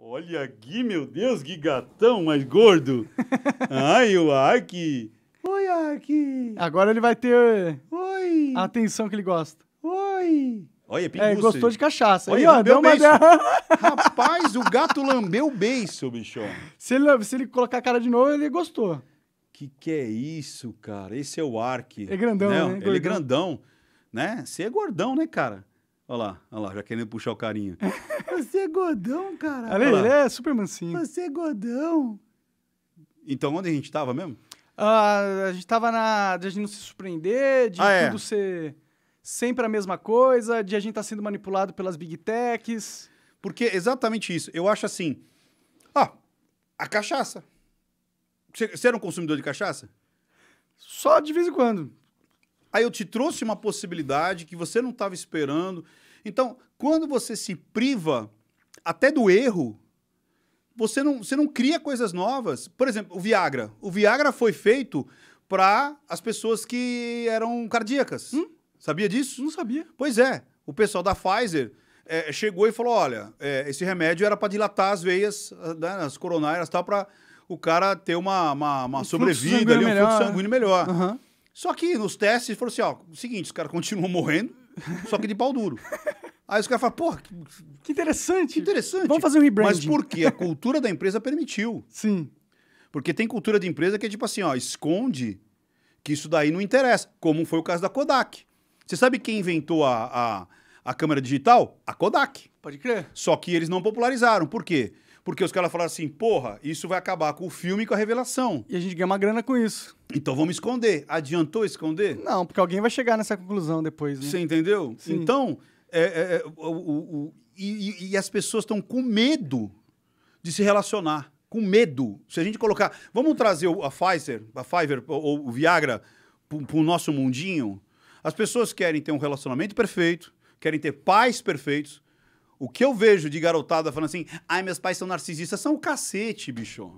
Olha Gui, meu Deus, que gatão mais gordo. Ai, o Aki. Oi, Aki. Agora ele vai ter Oi. a atenção que ele gosta. Oi. Olha, É, é gostou de cachaça. Olha, Aí, ó, deu uma Rapaz, o gato lambeu o beiço, bichão. Se ele, se ele colocar a cara de novo, ele gostou. Que que é isso, cara? Esse é o Ark. É grandão, né? né? Ele é grandão, né? Você é gordão, né, cara? Olha lá, olha lá, já querendo puxar o carinho. Você é godão, cara. Ale, ele é super mansinho. Você é godão. Então, onde a gente tava mesmo? Ah, a gente tava na. de a gente não se surpreender, de Ah, é. tudo ser sempre a mesma coisa, de a gente estar tá sendo manipulado pelas big techs. Porque é exatamente isso. Eu acho assim. Ah, a cachaça. você era um consumidor de cachaça? Só de vez em quando. Aí eu te trouxe uma possibilidade que você não estava esperando. Então, quando você se priva até do erro, você não, você não cria coisas novas. Por exemplo, o Viagra. O Viagra foi feito para as pessoas que eram cardíacas. Hum? Sabia disso? Não sabia. Pois é. O pessoal da Pfizer é, é chegou e falou: olha, é, esse remédio era para dilatar as veias, né, as coronárias, para o cara ter uma, uma, uma um sobrevida, ali, um melhor, fluxo sanguíneo melhor. Uhum. Só que nos testes foram assim, ó, seguinte, os caras continuam morrendo, só que de pau duro. Aí os caras falam, porra, que, que interessante. Que interessante. Vamos fazer um rebranding. Mas porque a cultura da empresa permitiu. Sim. Porque tem cultura de empresa que é tipo assim, ó, esconde que isso daí não interessa, como foi o caso da Kodak. Você sabe quem inventou a, a, a câmera digital? A Kodak. Pode crer. Só que eles não popularizaram. Por quê? Porque porque os caras falaram assim, porra, isso vai acabar com o filme e com a revelação. E a gente ganha uma grana com isso. Então vamos esconder. Adiantou esconder? Não, porque alguém vai chegar nessa conclusão depois, né? Você entendeu? Sim. Então, é, é, é o, o, o, e, e as pessoas estão com medo de se relacionar. Com medo. Se a gente colocar. Vamos trazer a Pfizer, a Fiverr ou o Viagra para o nosso mundinho? As pessoas querem ter um relacionamento perfeito, querem ter pais perfeitos, o que eu vejo de garotada falando assim, ai, meus pais são narcisistas, são o cacete, bicho.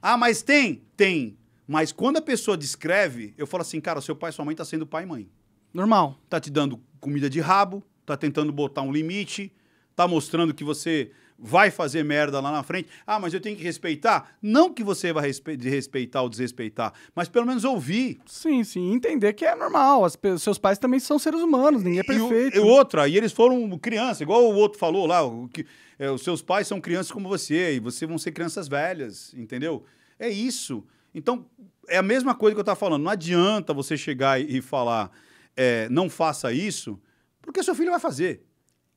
Ah, mas tem? Tem. Mas quando a pessoa descreve, eu falo assim, cara, seu pai e sua mãe tá sendo pai e mãe. Normal. Tá te dando comida de rabo, tá tentando botar um limite, tá mostrando que você vai fazer merda lá na frente. Ah, mas eu tenho que respeitar. Não que você vai respe respeitar ou desrespeitar, mas pelo menos ouvir. Sim, sim. Entender que é normal. As, seus pais também são seres humanos, ninguém é perfeito. E, o, e outra, e eles foram crianças igual o outro falou lá, que é, os seus pais são crianças como você, e vocês vão ser crianças velhas, entendeu? É isso. Então, é a mesma coisa que eu tava falando. Não adianta você chegar e, e falar, é, não faça isso, porque seu filho vai fazer.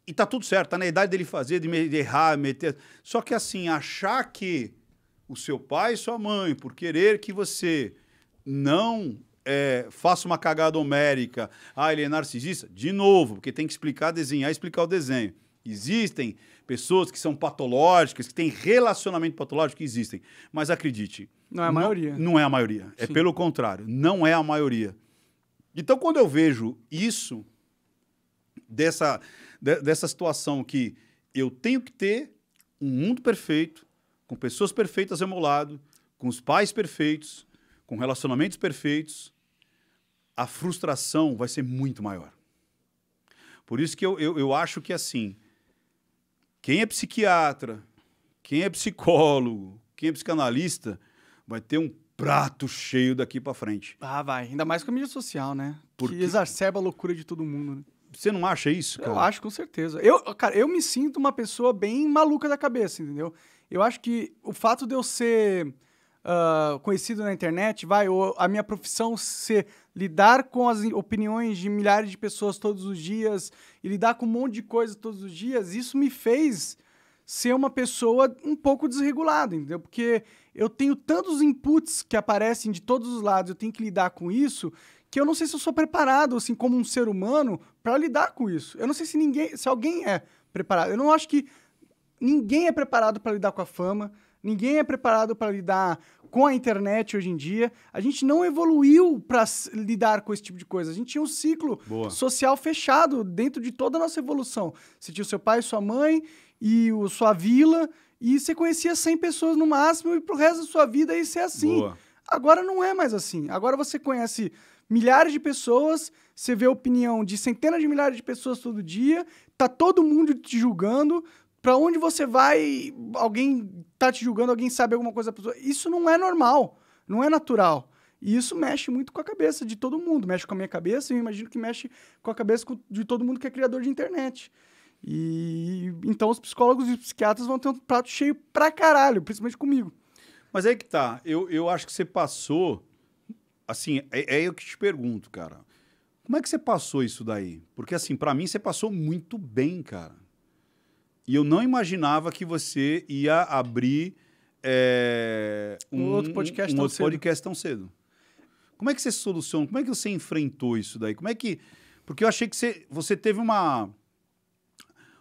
E tá tudo certo, tá na idade dele fazer, de, me, de errar, meter. Só que assim, achar que o seu pai e sua mãe, por querer que você não é, faça uma cagada homérica, ah, ele é narcisista, de novo, porque tem que explicar, desenhar explicar o desenho. Existem pessoas que são patológicas, que têm relacionamento patológico, existem. Mas acredite. Não é a maioria. Não, não é a maioria. É Sim. É pelo contrário, não é a maioria. Então, quando eu vejo isso, dessa, de, dessa situação que eu tenho que ter um mundo perfeito, com pessoas perfeitas ao meu lado, com os pais perfeitos, com relacionamentos perfeitos, a frustração vai ser muito maior. Por isso que eu, eu, eu acho que, assim, quem é psiquiatra, quem é psicólogo, quem é psicanalista, vai ter um prato cheio daqui para frente. Ah, vai. Ainda mais com a mídia social, né? Porque... Que exacerba a loucura de todo mundo, né? Você não acha isso, cara? Eu acho, com certeza. Eu, cara, eu me sinto uma pessoa bem maluca da cabeça, entendeu? Eu acho que o fato de eu ser uh, conhecido na internet, vai, a minha profissão ser lidar com as opiniões de milhares de pessoas todos os dias e lidar com um monte de coisa todos os dias, isso me fez ser uma pessoa um pouco desregulada, entendeu? Porque eu tenho tantos inputs que aparecem de todos os lados, eu tenho que lidar com isso, que eu não sei se eu sou preparado, assim, como um ser humano, para lidar com isso. Eu não sei se ninguém, se alguém é preparado. Eu não acho que ninguém é preparado para lidar com a fama, ninguém é preparado para lidar com a internet hoje em dia. A gente não evoluiu para lidar com esse tipo de coisa. A gente tinha um ciclo Boa. social fechado dentro de toda a nossa evolução. Você tinha o seu pai, sua mãe e o, sua vila, e você conhecia 100 pessoas no máximo, e pro resto da sua vida isso é assim. Boa. Agora não é mais assim. Agora você conhece milhares de pessoas, você vê a opinião de centenas de milhares de pessoas todo dia, tá todo mundo te julgando, para onde você vai, alguém tá te julgando, alguém sabe alguma coisa da pessoa. Isso não é normal, não é natural. E isso mexe muito com a cabeça de todo mundo, mexe com a minha cabeça e eu imagino que mexe com a cabeça de todo mundo que é criador de internet. E então os psicólogos e os psiquiatras vão ter um prato cheio pra caralho, principalmente comigo. Mas aí que tá, eu, eu acho que você passou assim, é, é eu que te pergunto, cara. Como é que você passou isso daí? Porque, assim, para mim você passou muito bem, cara. E eu não imaginava que você ia abrir é, um, um, outro, podcast, um tão outro podcast, tão cedo. Como é que você solucionou? Como é que você enfrentou isso daí? Como é que. Porque eu achei que você, você teve uma,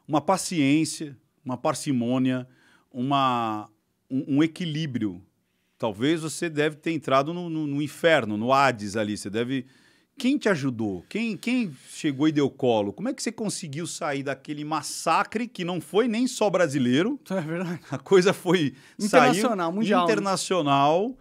uma paciência, uma parcimônia, uma, um, um equilíbrio Talvez você deve ter entrado no, no, no inferno, no Hades ali. Você deve. Quem te ajudou? Quem, quem chegou e deu colo? Como é que você conseguiu sair daquele massacre que não foi nem só brasileiro? É verdade. A coisa foi internacional, saiu, mundial. Né? Internacional. Né?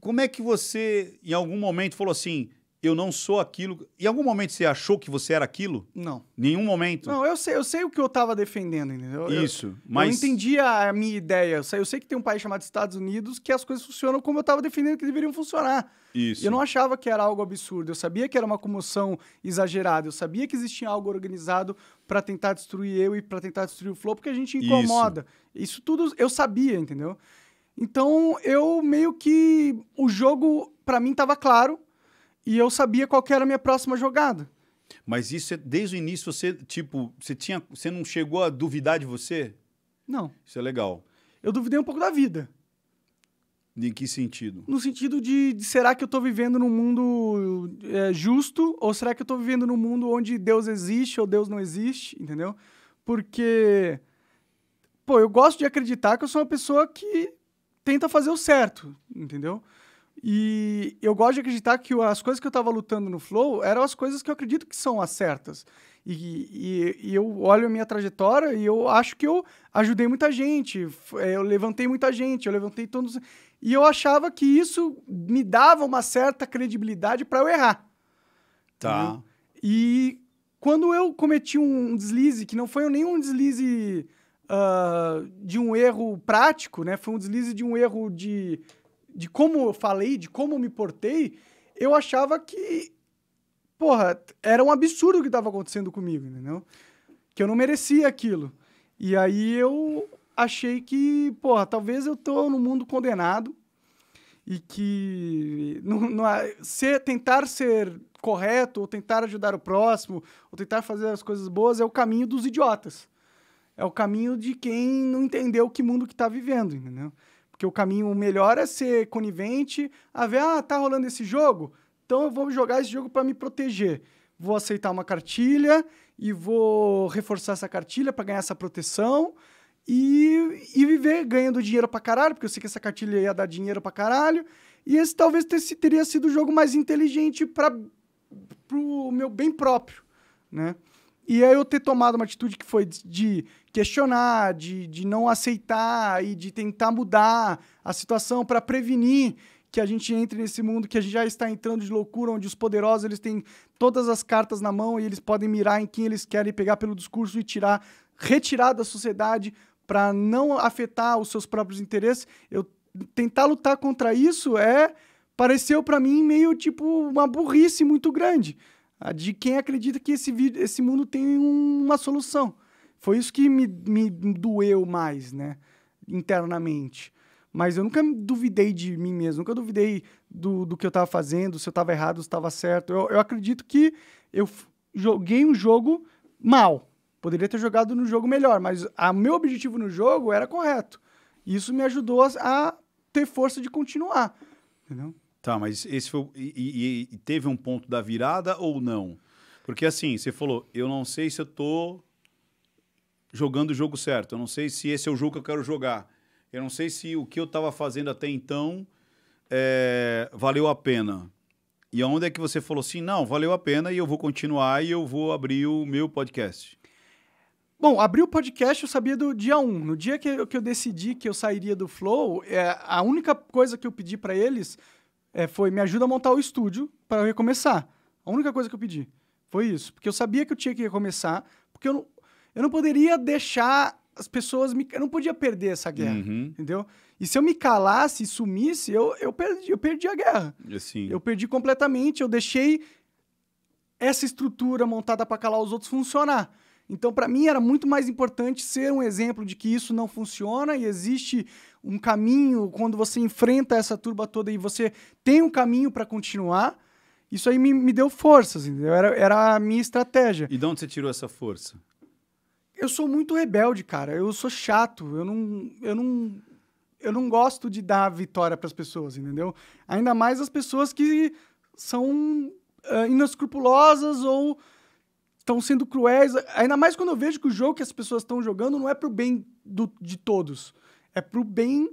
Como é que você, em algum momento, falou assim: eu não sou aquilo. Em algum momento você achou que você era aquilo? Não. Nenhum momento? Não, eu sei, eu sei o que eu estava defendendo, entendeu? Isso, eu, mas... Eu entendi a minha ideia. Eu sei, eu sei que tem um país chamado Estados Unidos que as coisas funcionam como eu estava defendendo que deveriam funcionar. Isso. Eu não achava que era algo absurdo. Eu sabia que era uma comoção exagerada. Eu sabia que existia algo organizado para tentar destruir eu e para tentar destruir o Flow, porque a gente incomoda. Isso. Isso tudo eu sabia, entendeu? Então, eu meio que... O jogo, para mim, estava claro e eu sabia qual era a minha próxima jogada. Mas isso é, desde o início você tipo você tinha você não chegou a duvidar de você? Não. Isso é legal. Eu duvidei um pouco da vida. Em que sentido? No sentido de, de será que eu estou vivendo num mundo é, justo ou será que eu estou vivendo num mundo onde Deus existe ou Deus não existe, entendeu? Porque pô, eu gosto de acreditar que eu sou uma pessoa que tenta fazer o certo, entendeu? E eu gosto de acreditar que as coisas que eu estava lutando no Flow eram as coisas que eu acredito que são as certas. E, e, e, eu olho a minha trajetória e eu acho que eu ajudei muita gente, eh, eu levantei muita gente, eu levantei todos. E eu achava que isso me dava uma certa credibilidade para eu errar. Tá. E quando eu cometi um deslize, que não foi nenhum deslize uh, de um erro prático, né? Foi um deslize de um erro de de como eu falei, de como eu me portei, eu achava que, porra, era um absurdo o que estava acontecendo comigo, entendeu? Que eu não merecia aquilo. E aí eu achei que, porra, talvez eu tô no mundo condenado e que não, não, ser, tentar ser correto ou tentar ajudar o próximo ou tentar fazer as coisas boas é o caminho dos idiotas. É o caminho de quem não entendeu que mundo que está vivendo, entendeu? Porque o caminho melhor é ser conivente, a ver, ah, tá rolando esse jogo, então eu vou jogar esse jogo para me proteger. Vou aceitar uma cartilha e vou reforçar essa cartilha para ganhar essa proteção e, e viver ganhando dinheiro para caralho, porque eu sei que essa cartilha ia dar dinheiro para caralho. E esse talvez teria sido o jogo mais inteligente para o meu bem próprio, né? E aí eu ter tomado uma atitude que foi de questionar, de, de não aceitar e de tentar mudar a situação para prevenir que a gente entre nesse mundo que a gente já está entrando de loucura, onde os poderosos eles têm todas as cartas na mão e eles podem mirar em quem eles querem pegar pelo discurso e tirar, retirar da sociedade para não afetar os seus próprios interesses. Eu tentar lutar contra isso é pareceu para mim meio tipo uma burrice muito grande a ah, de quem acredita que esse, vídeo, esse mundo tem um, uma solução. Foi isso que me, me doeu mais, né? Internamente. Mas eu nunca duvidei de mim mesmo, nunca duvidei do, do que eu estava fazendo, se eu estava errado, se estava certo. Eu, eu acredito que eu joguei um jogo mal. Poderia ter jogado no jogo melhor, mas o meu objetivo no jogo era correto. Isso me ajudou a, a ter força de continuar. Entendeu? Tá, mas esse foi. E, e, e teve um ponto da virada ou não? Porque assim, você falou, eu não sei se eu tô jogando o jogo certo, eu não sei se esse é o jogo que eu quero jogar. Eu não sei se o que eu tava fazendo até então é, valeu a pena. E onde é que você falou assim, não, valeu a pena e eu vou continuar e eu vou abrir o meu podcast? Bom, abrir o podcast eu sabia do dia 1. Um. No dia que eu, que eu decidi que eu sairia do Flow, é, a única coisa que eu pedi para eles é, foi me ajuda a montar o estúdio para eu recomeçar. A única coisa que eu pedi foi isso, porque eu sabia que eu tinha que recomeçar, porque eu não, eu não poderia deixar as pessoas me, eu não podia perder essa guerra, uhum. entendeu? E se eu me calasse e sumisse, eu, eu perdi, eu perdi a guerra. Assim. Eu perdi completamente, eu deixei essa estrutura montada para calar os outros funcionar. Então, para mim, era muito mais importante ser um exemplo de que isso não funciona e existe um caminho quando você enfrenta essa turba toda e você tem um caminho para continuar. Isso aí me, me deu forças, entendeu? Era, era a minha estratégia. E de onde você tirou essa força? Eu sou muito rebelde, cara. Eu sou chato. Eu não, eu não, eu não gosto de dar vitória para as pessoas, entendeu? Ainda mais as pessoas que são uh, inescrupulosas ou estão sendo cruéis, ainda mais quando eu vejo que o jogo que as pessoas estão jogando não é pro bem do, de todos, é pro bem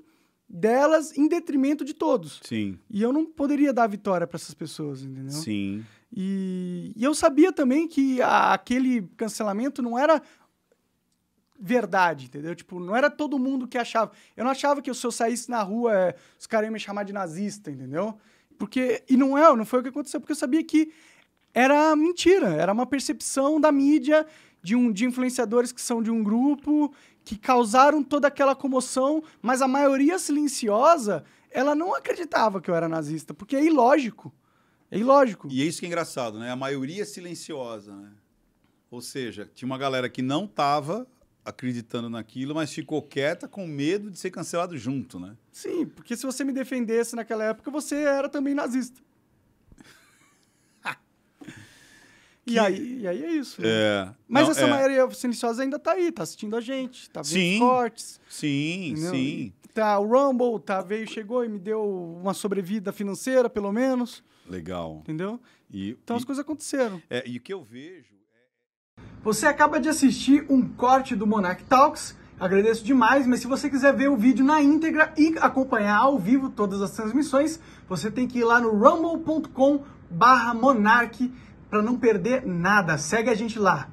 delas em detrimento de todos. Sim. E eu não poderia dar vitória para essas pessoas, entendeu? Sim. E, e eu sabia também que a, aquele cancelamento não era verdade, entendeu? Tipo, não era todo mundo que achava. Eu não achava que se eu saísse na rua, eh, os caras iam me chamar de nazista, entendeu? Porque e não é, não foi o que aconteceu, porque eu sabia que era mentira, era uma percepção da mídia de, um, de influenciadores que são de um grupo, que causaram toda aquela comoção, mas a maioria silenciosa, ela não acreditava que eu era nazista, porque é ilógico. É ilógico. E é isso que é engraçado, né? A maioria silenciosa, né? Ou seja, tinha uma galera que não estava acreditando naquilo, mas ficou quieta com medo de ser cancelado junto, né? Sim, porque se você me defendesse naquela época, você era também nazista. Que... E, aí, e aí é isso. Né? É, né? Mas não, essa é... maioria silenciosa ainda tá aí, tá assistindo a gente, tá vendo sim, cortes. Sim, entendeu? sim. Tá, o Rumble tá, veio, chegou e me deu uma sobrevida financeira, pelo menos. Legal. Entendeu? E, então e... as coisas aconteceram. É, e o que eu vejo. É você acaba de assistir um corte do Monarch Talks. Agradeço demais, mas se você quiser ver o vídeo na íntegra e acompanhar ao vivo todas as transmissões, você tem que ir lá no rumble.com barra monarque para não perder nada. Segue a gente lá.